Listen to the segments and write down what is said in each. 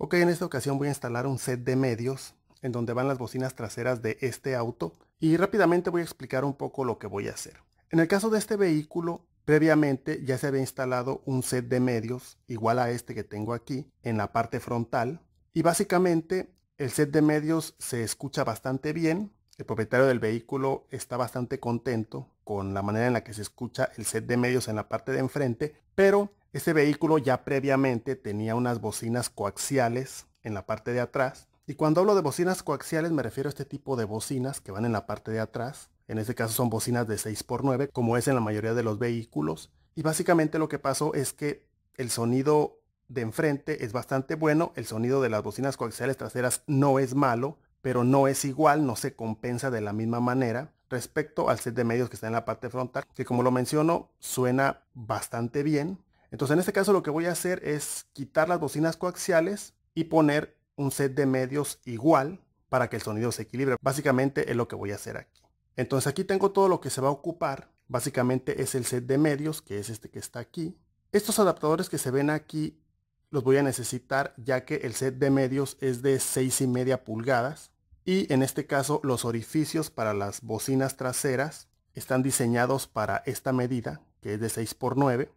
Ok, en esta ocasión voy a instalar un set de medios en donde van las bocinas traseras de este auto y rápidamente voy a explicar un poco lo que voy a hacer. En el caso de este vehículo, previamente ya se había instalado un set de medios igual a este que tengo aquí en la parte frontal y básicamente el set de medios se escucha bastante bien, el propietario del vehículo está bastante contento con la manera en la que se escucha el set de medios en la parte de enfrente, pero este vehículo ya previamente tenía unas bocinas coaxiales en la parte de atrás. Y cuando hablo de bocinas coaxiales me refiero a este tipo de bocinas que van en la parte de atrás. En este caso son bocinas de 6x9 como es en la mayoría de los vehículos. Y básicamente lo que pasó es que el sonido de enfrente es bastante bueno, el sonido de las bocinas coaxiales traseras no es malo, pero no es igual, no se compensa de la misma manera respecto al set de medios que está en la parte frontal, que como lo menciono suena bastante bien, entonces en este caso lo que voy a hacer es quitar las bocinas coaxiales y poner un set de medios igual para que el sonido se equilibre. Básicamente es lo que voy a hacer aquí. Entonces aquí tengo todo lo que se va a ocupar. Básicamente es el set de medios, que es este que está aquí. Estos adaptadores que se ven aquí los voy a necesitar ya que el set de medios es de 6 y media pulgadas. Y en este caso los orificios para las bocinas traseras están diseñados para esta medida, que es de 6 por 9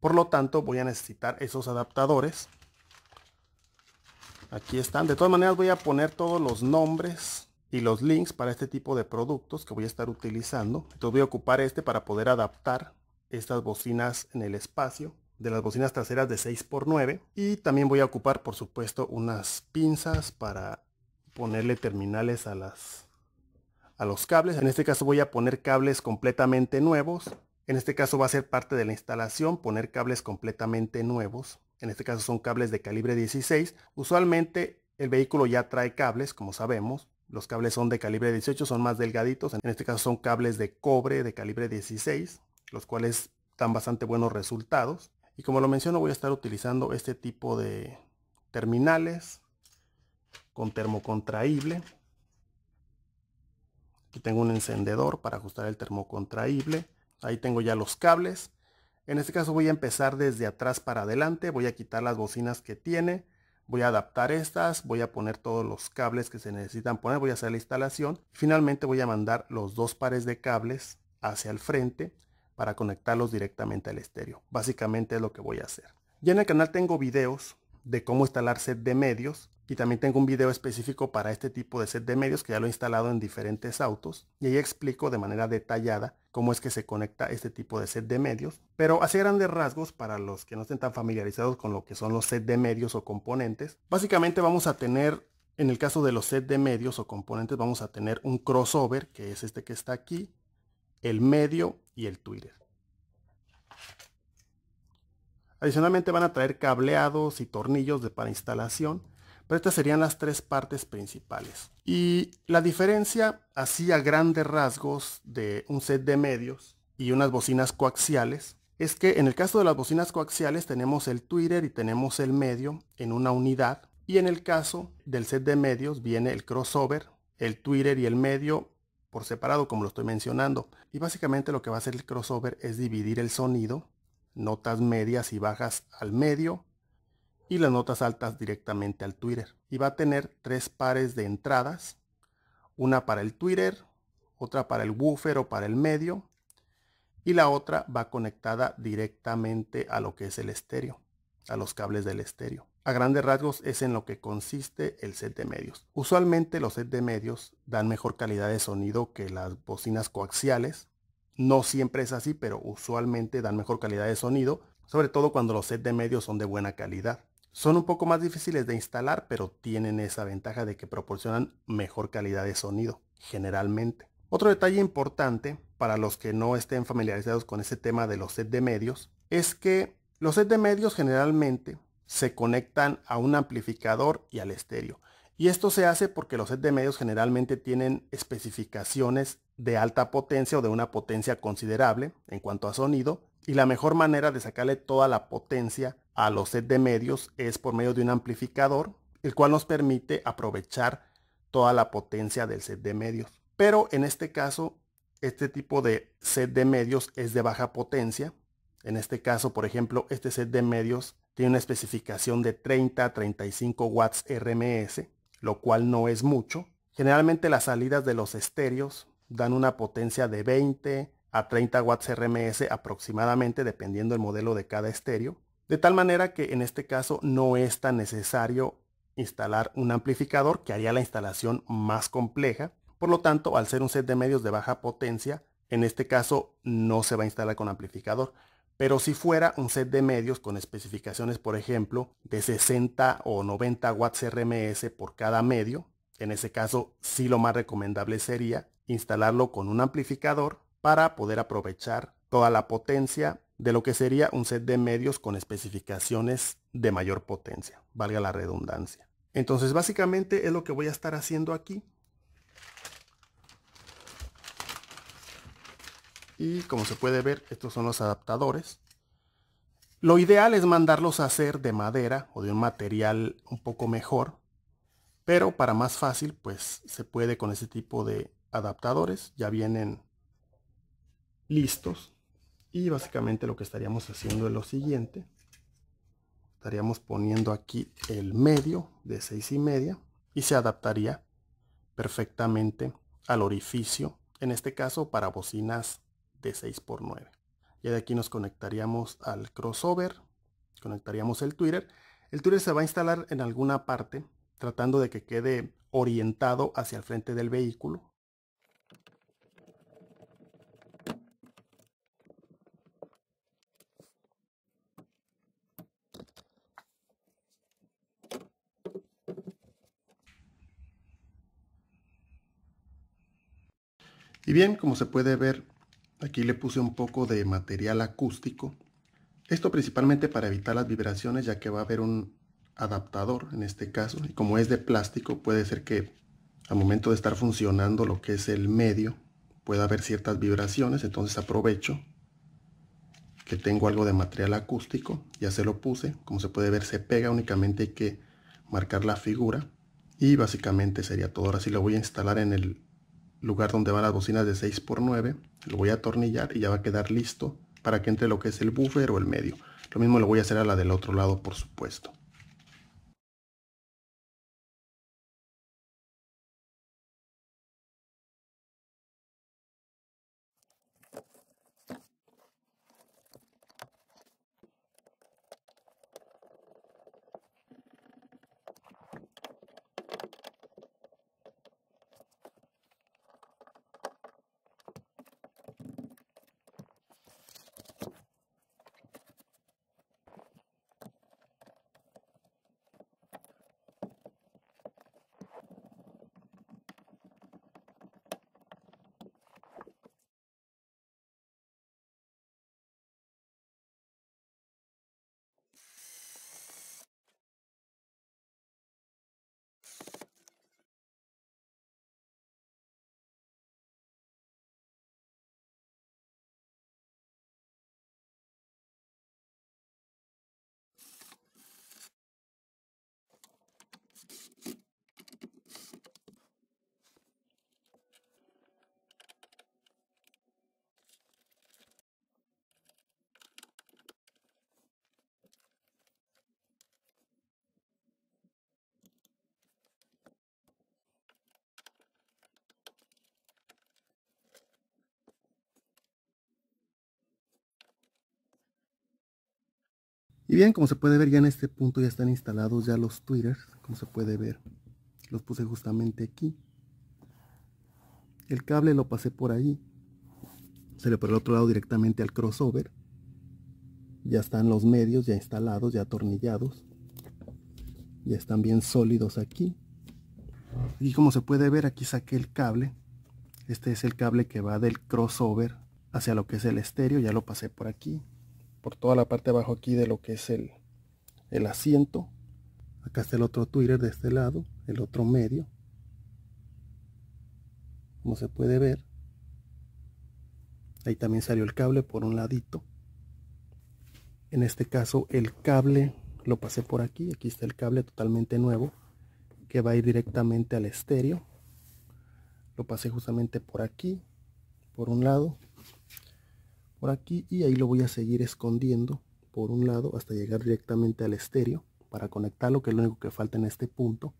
por lo tanto, voy a necesitar esos adaptadores. Aquí están. De todas maneras, voy a poner todos los nombres y los links para este tipo de productos que voy a estar utilizando. Entonces voy a ocupar este para poder adaptar estas bocinas en el espacio de las bocinas traseras de 6x9 y también voy a ocupar por supuesto unas pinzas para ponerle terminales a las a los cables en este caso voy a poner cables completamente nuevos en este caso va a ser parte de la instalación poner cables completamente nuevos. En este caso son cables de calibre 16. Usualmente el vehículo ya trae cables, como sabemos. Los cables son de calibre 18, son más delgaditos. En este caso son cables de cobre de calibre 16, los cuales dan bastante buenos resultados. Y como lo menciono, voy a estar utilizando este tipo de terminales con termocontraíble. Aquí tengo un encendedor para ajustar el termocontraíble. Ahí tengo ya los cables. En este caso voy a empezar desde atrás para adelante. Voy a quitar las bocinas que tiene. Voy a adaptar estas. Voy a poner todos los cables que se necesitan poner. Voy a hacer la instalación. Finalmente voy a mandar los dos pares de cables hacia el frente para conectarlos directamente al estéreo. Básicamente es lo que voy a hacer. Ya en el canal tengo videos de cómo instalar set de medios y también tengo un video específico para este tipo de set de medios que ya lo he instalado en diferentes autos y ahí explico de manera detallada cómo es que se conecta este tipo de set de medios. Pero hace grandes rasgos, para los que no estén tan familiarizados con lo que son los set de medios o componentes, básicamente vamos a tener en el caso de los set de medios o componentes vamos a tener un crossover, que es este que está aquí, el medio y el Twitter. Adicionalmente van a traer cableados y tornillos de, para instalación pero estas serían las tres partes principales. Y la diferencia así a grandes rasgos de un set de medios y unas bocinas coaxiales es que en el caso de las bocinas coaxiales tenemos el Twitter y tenemos el medio en una unidad. Y en el caso del set de medios viene el crossover, el Twitter y el medio por separado como lo estoy mencionando. Y básicamente lo que va a hacer el crossover es dividir el sonido, notas medias y bajas al medio y las notas altas directamente al Twitter. Y va a tener tres pares de entradas, una para el Twitter, otra para el woofer o para el medio y la otra va conectada directamente a lo que es el estéreo, a los cables del estéreo. A grandes rasgos es en lo que consiste el set de medios. Usualmente los set de medios dan mejor calidad de sonido que las bocinas coaxiales. No siempre es así, pero usualmente dan mejor calidad de sonido, sobre todo cuando los set de medios son de buena calidad. Son un poco más difíciles de instalar, pero tienen esa ventaja de que proporcionan mejor calidad de sonido, generalmente. Otro detalle importante para los que no estén familiarizados con este tema de los sets de medios es que los sets de medios generalmente se conectan a un amplificador y al estéreo. Y esto se hace porque los sets de medios generalmente tienen especificaciones de alta potencia o de una potencia considerable en cuanto a sonido. Y la mejor manera de sacarle toda la potencia a los set de medios es por medio de un amplificador, el cual nos permite aprovechar toda la potencia del set de medios. Pero en este caso, este tipo de set de medios es de baja potencia. En este caso, por ejemplo, este set de medios tiene una especificación de 30 a 35 watts RMS, lo cual no es mucho. Generalmente las salidas de los estéreos dan una potencia de 20 a 30 watts RMS aproximadamente, dependiendo del modelo de cada estéreo. De tal manera que en este caso no es tan necesario instalar un amplificador que haría la instalación más compleja. Por lo tanto, al ser un set de medios de baja potencia, en este caso no se va a instalar con amplificador. Pero si fuera un set de medios con especificaciones, por ejemplo, de 60 o 90 watts RMS por cada medio, en ese caso sí lo más recomendable sería instalarlo con un amplificador para poder aprovechar toda la potencia de lo que sería un set de medios con especificaciones de mayor potencia, valga la redundancia. Entonces básicamente es lo que voy a estar haciendo aquí. Y como se puede ver, estos son los adaptadores. Lo ideal es mandarlos a hacer de madera o de un material un poco mejor. Pero para más fácil, pues se puede con este tipo de adaptadores. Ya vienen listos y básicamente lo que estaríamos haciendo es lo siguiente. Estaríamos poniendo aquí el medio de seis y media y se adaptaría perfectamente al orificio, en este caso para bocinas de 6x9. Y de aquí nos conectaríamos al crossover, conectaríamos el Twitter. El Twitter se va a instalar en alguna parte, tratando de que quede orientado hacia el frente del vehículo, Y bien, como se puede ver, aquí le puse un poco de material acústico. Esto principalmente para evitar las vibraciones, ya que va a haber un adaptador en este caso. Y como es de plástico, puede ser que al momento de estar funcionando lo que es el medio, pueda haber ciertas vibraciones. Entonces aprovecho que tengo algo de material acústico. Ya se lo puse. Como se puede ver, se pega. Únicamente hay que marcar la figura. Y básicamente sería todo. Ahora sí lo voy a instalar en el lugar donde van las bocinas de 6x9, lo voy a atornillar y ya va a quedar listo para que entre lo que es el buffer o el medio. Lo mismo lo voy a hacer a la del otro lado, por supuesto. Y bien, como se puede ver ya en este punto ya están instalados ya los twitters, como se puede ver. Los puse justamente aquí. El cable lo pasé por ahí. Se le por el otro lado directamente al crossover. Ya están los medios ya instalados, ya atornillados. Ya están bien sólidos aquí. Y como se puede ver aquí saqué el cable. Este es el cable que va del crossover hacia lo que es el estéreo. Ya lo pasé por aquí toda la parte de abajo aquí de lo que es el, el asiento. Acá está el otro Twitter de este lado, el otro medio. Como se puede ver. Ahí también salió el cable por un ladito. En este caso el cable lo pasé por aquí. Aquí está el cable totalmente nuevo que va a ir directamente al estéreo. Lo pasé justamente por aquí, por un lado por aquí y ahí lo voy a seguir escondiendo por un lado hasta llegar directamente al estéreo para conectarlo que es lo único que falta en este punto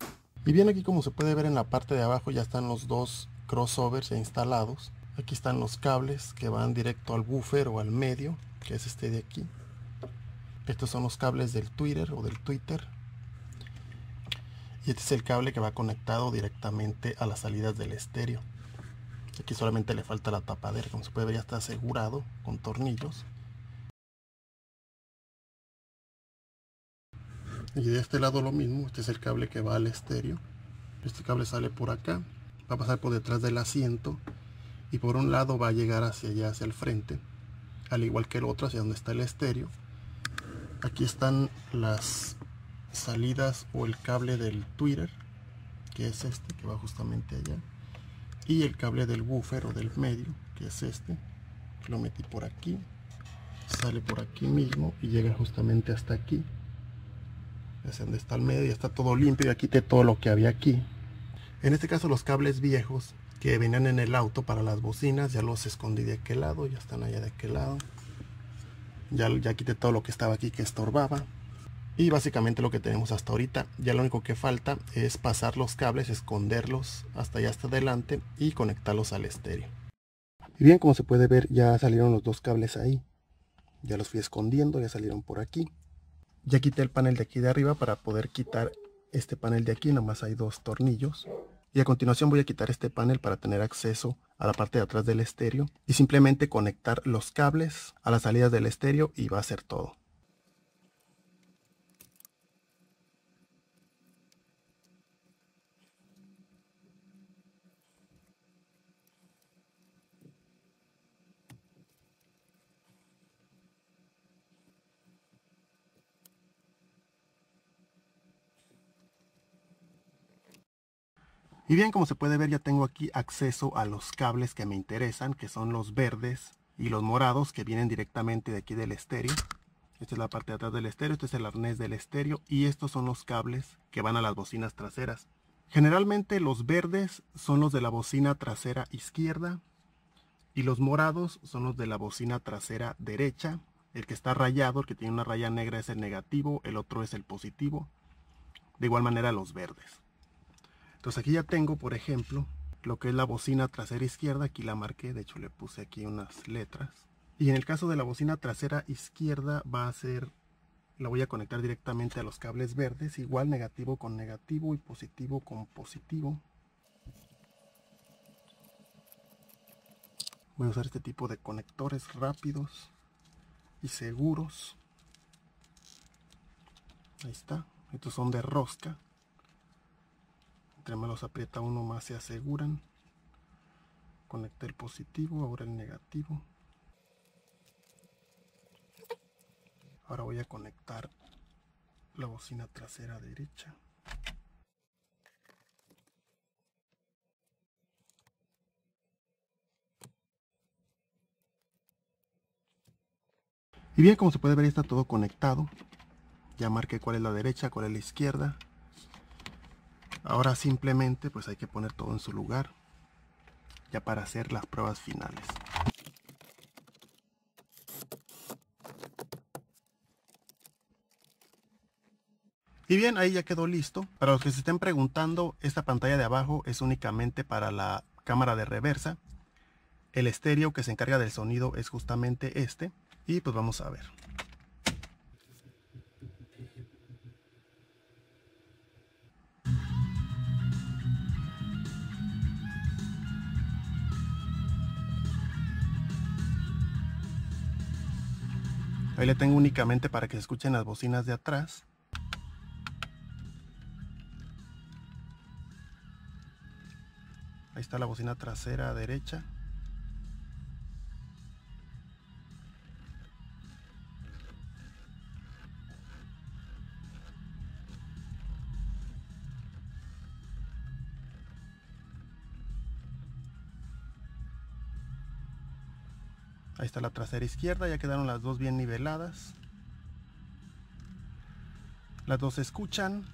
y bien aquí como se puede ver en la parte de abajo ya están los dos crossovers instalados aquí están los cables que van directo al buffer o al medio que es este de aquí estos son los cables del twitter o del twitter y este es el cable que va conectado directamente a las salidas del estéreo Aquí este, solamente le falta la tapadera, como se puede ver ya está asegurado con tornillos. Y de este lado lo mismo, este es el cable que va al estéreo. Este cable sale por acá, va a pasar por detrás del asiento y por un lado va a llegar hacia allá, hacia el frente. Al igual que el otro, hacia donde está el estéreo. Aquí están las salidas o el cable del Twitter, que es este que va justamente allá y el cable del woofer o del medio que es este lo metí por aquí sale por aquí mismo y llega justamente hasta aquí es donde está el medio ya está todo limpio ya quité todo lo que había aquí en este caso los cables viejos que venían en el auto para las bocinas ya los escondí de aquel lado ya están allá de aquel lado ya, ya quité todo lo que estaba aquí que estorbaba y básicamente lo que tenemos hasta ahorita ya lo único que falta es pasar los cables esconderlos hasta allá hasta adelante y conectarlos al estéreo y bien como se puede ver ya salieron los dos cables ahí ya los fui escondiendo ya salieron por aquí ya quité el panel de aquí de arriba para poder quitar este panel de aquí nomás hay dos tornillos y a continuación voy a quitar este panel para tener acceso a la parte de atrás del estéreo y simplemente conectar los cables a las salidas del estéreo y va a ser todo Y bien, como se puede ver, ya tengo aquí acceso a los cables que me interesan, que son los verdes y los morados, que vienen directamente de aquí del estéreo. Esta es la parte de atrás del estéreo, este es el arnés del estéreo y estos son los cables que van a las bocinas traseras. Generalmente los verdes son los de la bocina trasera izquierda y los morados son los de la bocina trasera derecha. El que está rayado, el que tiene una raya negra es el negativo, el otro es el positivo. De igual manera los verdes pues aquí ya tengo, por ejemplo, lo que es la bocina trasera izquierda. Aquí la marqué, de hecho le puse aquí unas letras. Y en el caso de la bocina trasera izquierda va a ser, la voy a conectar directamente a los cables verdes. Igual negativo con negativo y positivo con positivo. Voy a usar este tipo de conectores rápidos y seguros. Ahí está. Estos son de rosca entre más los aprieta uno más se aseguran conecté el positivo ahora el negativo ahora voy a conectar la bocina trasera derecha y bien como se puede ver está todo conectado ya marqué cuál es la derecha cuál es la izquierda Ahora simplemente pues hay que poner todo en su lugar ya para hacer las pruebas finales. Y bien, ahí ya quedó listo. Para los que se estén preguntando, esta pantalla de abajo es únicamente para la cámara de reversa. El estéreo que se encarga del sonido es justamente este. Y pues vamos a ver. Ahí le tengo únicamente para que se escuchen las bocinas de atrás. Ahí está la bocina trasera derecha. está la trasera izquierda, ya quedaron las dos bien niveladas. Las dos se escuchan,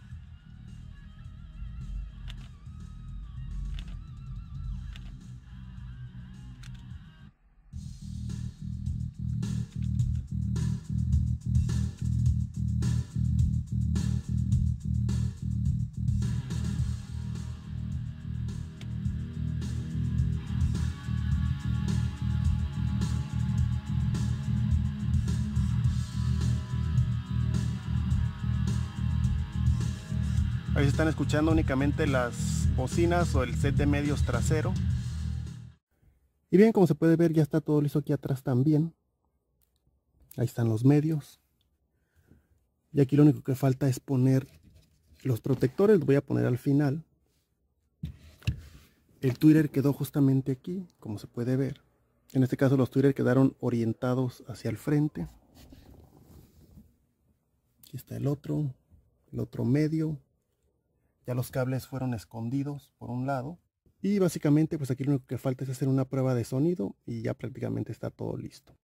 están escuchando únicamente las bocinas o el set de medios trasero. Y bien, como se puede ver, ya está todo listo aquí atrás también. Ahí están los medios. Y aquí lo único que falta es poner los protectores. Los voy a poner al final. El Twitter quedó justamente aquí, como se puede ver. En este caso los Twitter quedaron orientados hacia el frente. Aquí está el otro, el otro medio. Ya los cables fueron escondidos por un lado. Y básicamente pues aquí lo único que falta es hacer una prueba de sonido y ya prácticamente está todo listo.